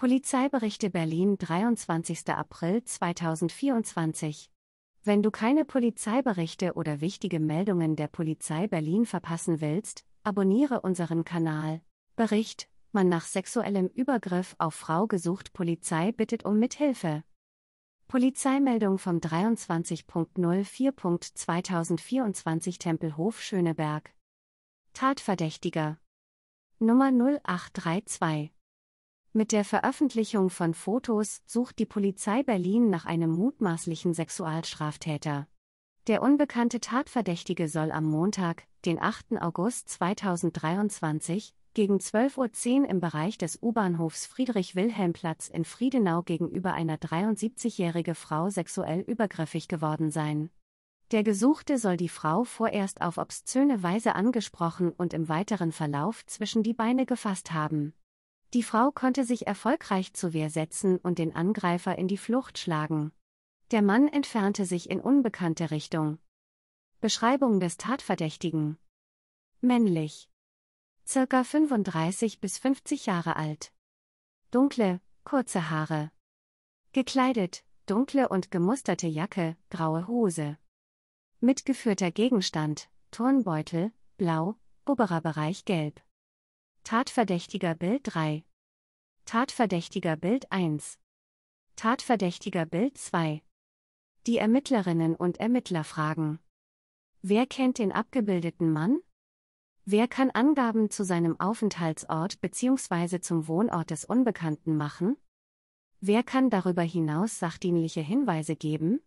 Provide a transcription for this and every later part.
Polizeiberichte Berlin 23. April 2024 Wenn du keine Polizeiberichte oder wichtige Meldungen der Polizei Berlin verpassen willst, abonniere unseren Kanal. Bericht: man nach sexuellem Übergriff auf Frau gesucht. Polizei bittet um Mithilfe. Polizeimeldung vom 23.04.2024 Tempelhof Schöneberg. Tatverdächtiger Nummer 0832 mit der Veröffentlichung von Fotos sucht die Polizei Berlin nach einem mutmaßlichen Sexualstraftäter. Der unbekannte Tatverdächtige soll am Montag, den 8. August 2023, gegen 12.10 Uhr im Bereich des U-Bahnhofs Friedrich-Wilhelm-Platz in Friedenau gegenüber einer 73-jährigen Frau sexuell übergriffig geworden sein. Der Gesuchte soll die Frau vorerst auf obszöne Weise angesprochen und im weiteren Verlauf zwischen die Beine gefasst haben. Die Frau konnte sich erfolgreich zur Wehr setzen und den Angreifer in die Flucht schlagen. Der Mann entfernte sich in unbekannte Richtung. Beschreibung des Tatverdächtigen. Männlich. Circa 35 bis 50 Jahre alt. Dunkle, kurze Haare. Gekleidet, dunkle und gemusterte Jacke, graue Hose. Mitgeführter Gegenstand, Turnbeutel, blau, oberer Bereich gelb. Tatverdächtiger Bild 3. Tatverdächtiger Bild 1. Tatverdächtiger Bild 2. Die Ermittlerinnen und Ermittler fragen. Wer kennt den abgebildeten Mann? Wer kann Angaben zu seinem Aufenthaltsort bzw. zum Wohnort des Unbekannten machen? Wer kann darüber hinaus sachdienliche Hinweise geben?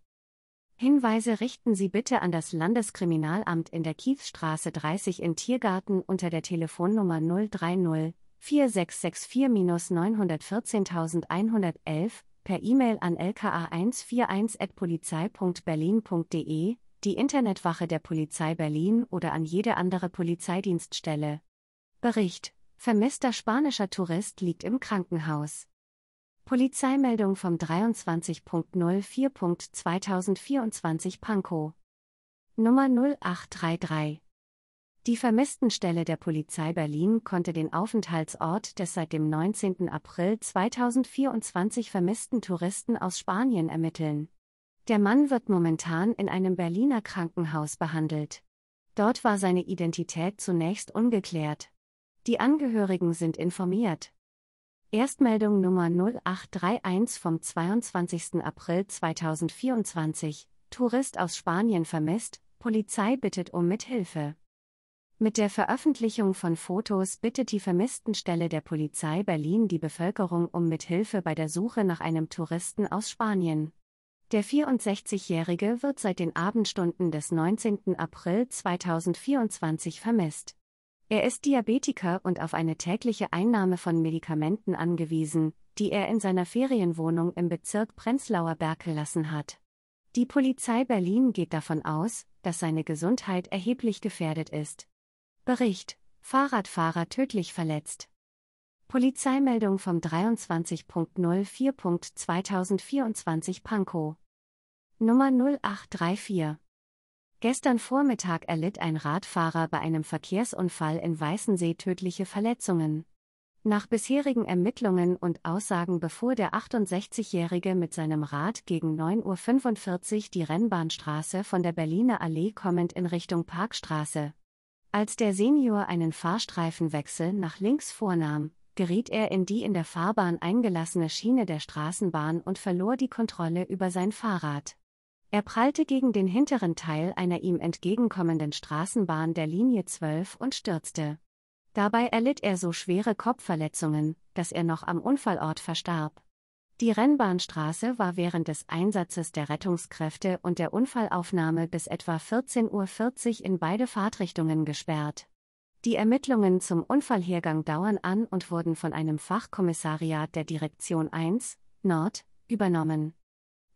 Hinweise richten Sie bitte an das Landeskriminalamt in der Kiefstraße 30 in Tiergarten unter der Telefonnummer 030 4664-914111 per E-Mail an lka141.polizei.berlin.de, die Internetwache der Polizei Berlin oder an jede andere Polizeidienststelle. Bericht: Vermisster spanischer Tourist liegt im Krankenhaus. Polizeimeldung vom 23.04.2024 Pankow. Nummer 0833. Die Vermisstenstelle der Polizei Berlin konnte den Aufenthaltsort des seit dem 19. April 2024 vermissten Touristen aus Spanien ermitteln. Der Mann wird momentan in einem Berliner Krankenhaus behandelt. Dort war seine Identität zunächst ungeklärt. Die Angehörigen sind informiert. Erstmeldung Nummer 0831 vom 22. April 2024. Tourist aus Spanien vermisst, Polizei bittet um Mithilfe. Mit der Veröffentlichung von Fotos bittet die Vermisstenstelle der Polizei Berlin die Bevölkerung um Mithilfe bei der Suche nach einem Touristen aus Spanien. Der 64-Jährige wird seit den Abendstunden des 19. April 2024 vermisst. Er ist Diabetiker und auf eine tägliche Einnahme von Medikamenten angewiesen, die er in seiner Ferienwohnung im Bezirk Prenzlauer Berg gelassen hat. Die Polizei Berlin geht davon aus, dass seine Gesundheit erheblich gefährdet ist. Bericht: Fahrradfahrer tödlich verletzt. Polizeimeldung vom 23.04.2024 Pankow. Nummer 0834 Gestern Vormittag erlitt ein Radfahrer bei einem Verkehrsunfall in Weißensee tödliche Verletzungen. Nach bisherigen Ermittlungen und Aussagen befuhr der 68-Jährige mit seinem Rad gegen 9.45 Uhr die Rennbahnstraße von der Berliner Allee kommend in Richtung Parkstraße. Als der Senior einen Fahrstreifenwechsel nach links vornahm, geriet er in die in der Fahrbahn eingelassene Schiene der Straßenbahn und verlor die Kontrolle über sein Fahrrad. Er prallte gegen den hinteren Teil einer ihm entgegenkommenden Straßenbahn der Linie 12 und stürzte. Dabei erlitt er so schwere Kopfverletzungen, dass er noch am Unfallort verstarb. Die Rennbahnstraße war während des Einsatzes der Rettungskräfte und der Unfallaufnahme bis etwa 14.40 Uhr in beide Fahrtrichtungen gesperrt. Die Ermittlungen zum Unfallhergang dauern an und wurden von einem Fachkommissariat der Direktion 1 Nord übernommen.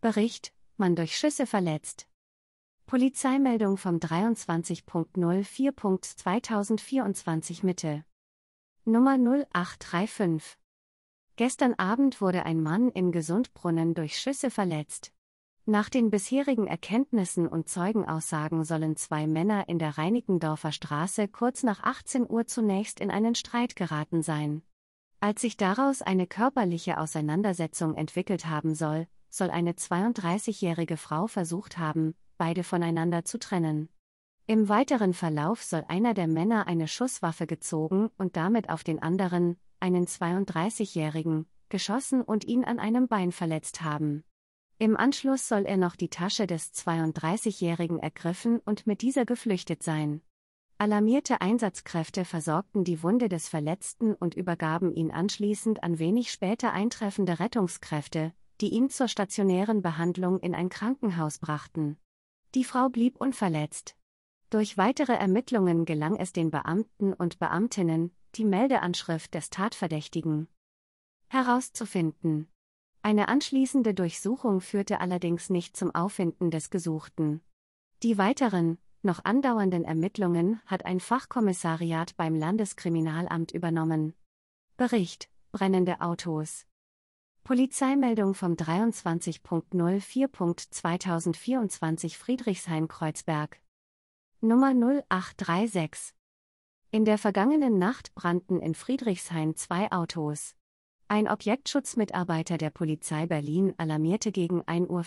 Bericht man durch Schüsse verletzt. Polizeimeldung vom 23.04.2024 Mitte. Nummer 0835. Gestern Abend wurde ein Mann in Gesundbrunnen durch Schüsse verletzt. Nach den bisherigen Erkenntnissen und Zeugenaussagen sollen zwei Männer in der Reinickendorfer Straße kurz nach 18 Uhr zunächst in einen Streit geraten sein. Als sich daraus eine körperliche Auseinandersetzung entwickelt haben soll, soll eine 32-jährige Frau versucht haben, beide voneinander zu trennen. Im weiteren Verlauf soll einer der Männer eine Schusswaffe gezogen und damit auf den anderen, einen 32-jährigen, geschossen und ihn an einem Bein verletzt haben. Im Anschluss soll er noch die Tasche des 32-jährigen ergriffen und mit dieser geflüchtet sein. Alarmierte Einsatzkräfte versorgten die Wunde des Verletzten und übergaben ihn anschließend an wenig später eintreffende Rettungskräfte, die ihn zur stationären Behandlung in ein Krankenhaus brachten. Die Frau blieb unverletzt. Durch weitere Ermittlungen gelang es den Beamten und Beamtinnen, die Meldeanschrift des Tatverdächtigen herauszufinden. Eine anschließende Durchsuchung führte allerdings nicht zum Auffinden des Gesuchten. Die weiteren, noch andauernden Ermittlungen hat ein Fachkommissariat beim Landeskriminalamt übernommen. Bericht Brennende Autos Polizeimeldung vom 23.04.2024 Friedrichshain-Kreuzberg. Nummer 0836. In der vergangenen Nacht brannten in Friedrichshain zwei Autos. Ein Objektschutzmitarbeiter der Polizei Berlin alarmierte gegen 1.15 Uhr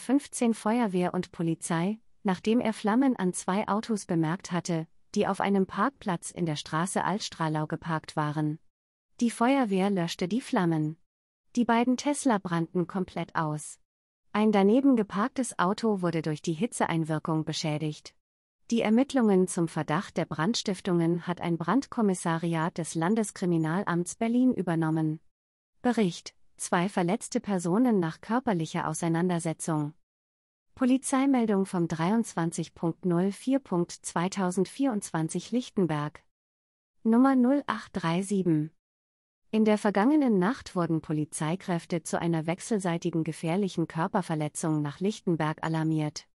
Feuerwehr und Polizei, nachdem er Flammen an zwei Autos bemerkt hatte, die auf einem Parkplatz in der Straße Altstrahlau geparkt waren. Die Feuerwehr löschte die Flammen. Die beiden Tesla brannten komplett aus. Ein daneben geparktes Auto wurde durch die Hitzeeinwirkung beschädigt. Die Ermittlungen zum Verdacht der Brandstiftungen hat ein Brandkommissariat des Landeskriminalamts Berlin übernommen. Bericht: Zwei verletzte Personen nach körperlicher Auseinandersetzung. Polizeimeldung vom 23.04.2024 Lichtenberg. Nummer 0837 in der vergangenen Nacht wurden Polizeikräfte zu einer wechselseitigen gefährlichen Körperverletzung nach Lichtenberg alarmiert.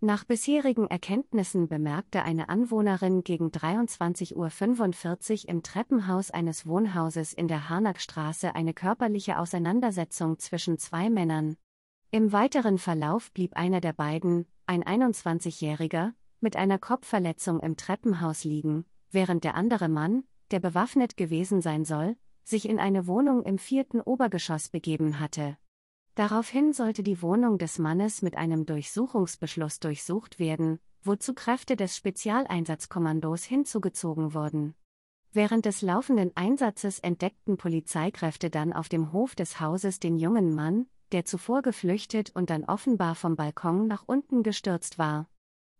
Nach bisherigen Erkenntnissen bemerkte eine Anwohnerin gegen 23.45 Uhr im Treppenhaus eines Wohnhauses in der Harnackstraße eine körperliche Auseinandersetzung zwischen zwei Männern. Im weiteren Verlauf blieb einer der beiden, ein 21-Jähriger, mit einer Kopfverletzung im Treppenhaus liegen, während der andere Mann, der bewaffnet gewesen sein soll, sich in eine Wohnung im vierten Obergeschoss begeben hatte. Daraufhin sollte die Wohnung des Mannes mit einem Durchsuchungsbeschluss durchsucht werden, wozu Kräfte des Spezialeinsatzkommandos hinzugezogen wurden. Während des laufenden Einsatzes entdeckten Polizeikräfte dann auf dem Hof des Hauses den jungen Mann, der zuvor geflüchtet und dann offenbar vom Balkon nach unten gestürzt war.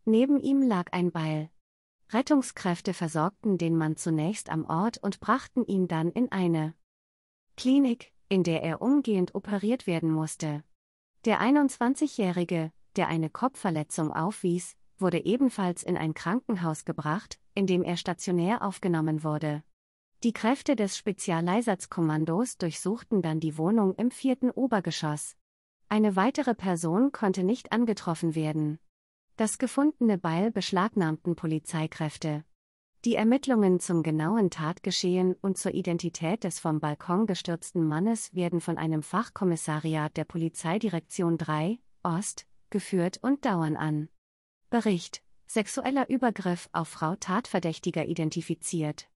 Neben ihm lag ein Beil. Rettungskräfte versorgten den Mann zunächst am Ort und brachten ihn dann in eine Klinik, in der er umgehend operiert werden musste. Der 21-Jährige, der eine Kopfverletzung aufwies, wurde ebenfalls in ein Krankenhaus gebracht, in dem er stationär aufgenommen wurde. Die Kräfte des Spezialeinsatzkommandos durchsuchten dann die Wohnung im vierten Obergeschoss. Eine weitere Person konnte nicht angetroffen werden. Das gefundene Beil beschlagnahmten Polizeikräfte. Die Ermittlungen zum genauen Tatgeschehen und zur Identität des vom Balkon gestürzten Mannes werden von einem Fachkommissariat der Polizeidirektion 3, Ost, geführt und dauern an. Bericht: Sexueller Übergriff auf Frau Tatverdächtiger identifiziert.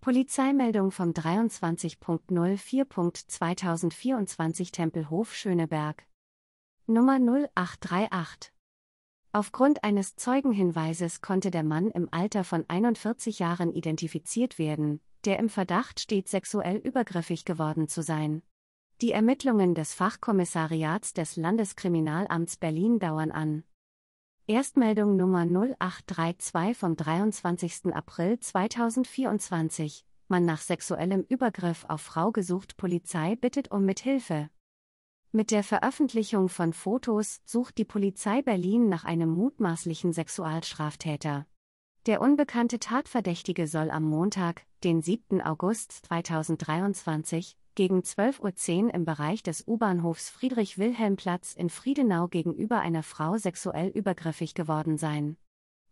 Polizeimeldung vom 23.04.2024 Tempelhof Schöneberg. Nummer 0838 Aufgrund eines Zeugenhinweises konnte der Mann im Alter von 41 Jahren identifiziert werden, der im Verdacht steht, sexuell übergriffig geworden zu sein. Die Ermittlungen des Fachkommissariats des Landeskriminalamts Berlin dauern an. Erstmeldung Nummer 0832 vom 23. April 2024. Man nach sexuellem Übergriff auf Frau gesucht. Polizei bittet um Mithilfe. Mit der Veröffentlichung von Fotos sucht die Polizei Berlin nach einem mutmaßlichen Sexualstraftäter. Der unbekannte Tatverdächtige soll am Montag, den 7. August 2023, gegen 12.10 Uhr im Bereich des U-Bahnhofs Friedrich-Wilhelm-Platz in Friedenau gegenüber einer Frau sexuell übergriffig geworden sein.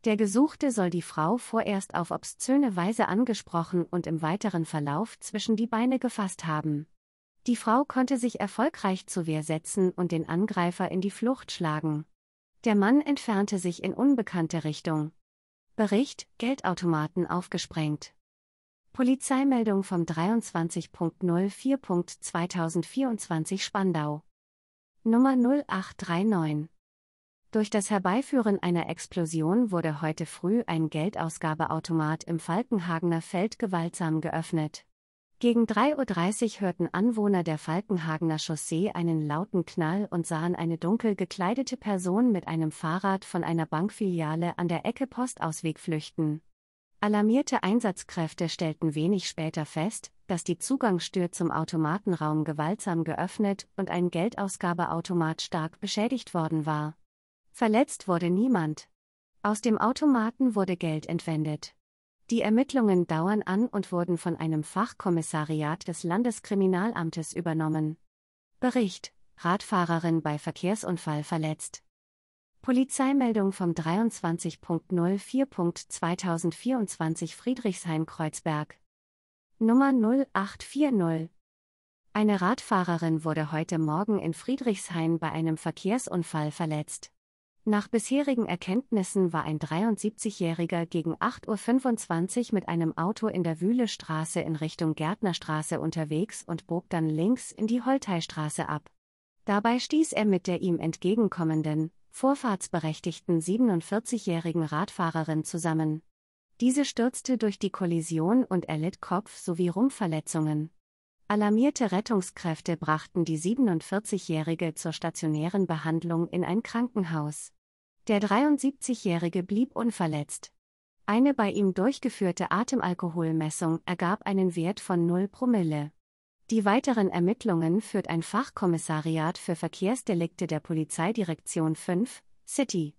Der Gesuchte soll die Frau vorerst auf obszöne Weise angesprochen und im weiteren Verlauf zwischen die Beine gefasst haben. Die Frau konnte sich erfolgreich zur Wehr setzen und den Angreifer in die Flucht schlagen. Der Mann entfernte sich in unbekannte Richtung. Bericht: Geldautomaten aufgesprengt. Polizeimeldung vom 23.04.2024 Spandau. Nummer 0839. Durch das Herbeiführen einer Explosion wurde heute früh ein Geldausgabeautomat im Falkenhagener Feld gewaltsam geöffnet. Gegen 3.30 Uhr hörten Anwohner der Falkenhagener Chaussee einen lauten Knall und sahen eine dunkel gekleidete Person mit einem Fahrrad von einer Bankfiliale an der Ecke Postausweg flüchten. Alarmierte Einsatzkräfte stellten wenig später fest, dass die Zugangstür zum Automatenraum gewaltsam geöffnet und ein Geldausgabeautomat stark beschädigt worden war. Verletzt wurde niemand. Aus dem Automaten wurde Geld entwendet. Die Ermittlungen dauern an und wurden von einem Fachkommissariat des Landeskriminalamtes übernommen. Bericht: Radfahrerin bei Verkehrsunfall verletzt. Polizeimeldung vom 23.04.2024 Friedrichshain-Kreuzberg. Nummer 0840. Eine Radfahrerin wurde heute Morgen in Friedrichshain bei einem Verkehrsunfall verletzt. Nach bisherigen Erkenntnissen war ein 73-Jähriger gegen 8.25 Uhr mit einem Auto in der Wühlestraße in Richtung Gärtnerstraße unterwegs und bog dann links in die Holteistraße ab. Dabei stieß er mit der ihm entgegenkommenden, vorfahrtsberechtigten 47-jährigen Radfahrerin zusammen. Diese stürzte durch die Kollision und erlitt Kopf- sowie Rumpfverletzungen. Alarmierte Rettungskräfte brachten die 47-Jährige zur stationären Behandlung in ein Krankenhaus. Der 73-Jährige blieb unverletzt. Eine bei ihm durchgeführte Atemalkoholmessung ergab einen Wert von 0 Promille. Die weiteren Ermittlungen führt ein Fachkommissariat für Verkehrsdelikte der Polizeidirektion 5, City.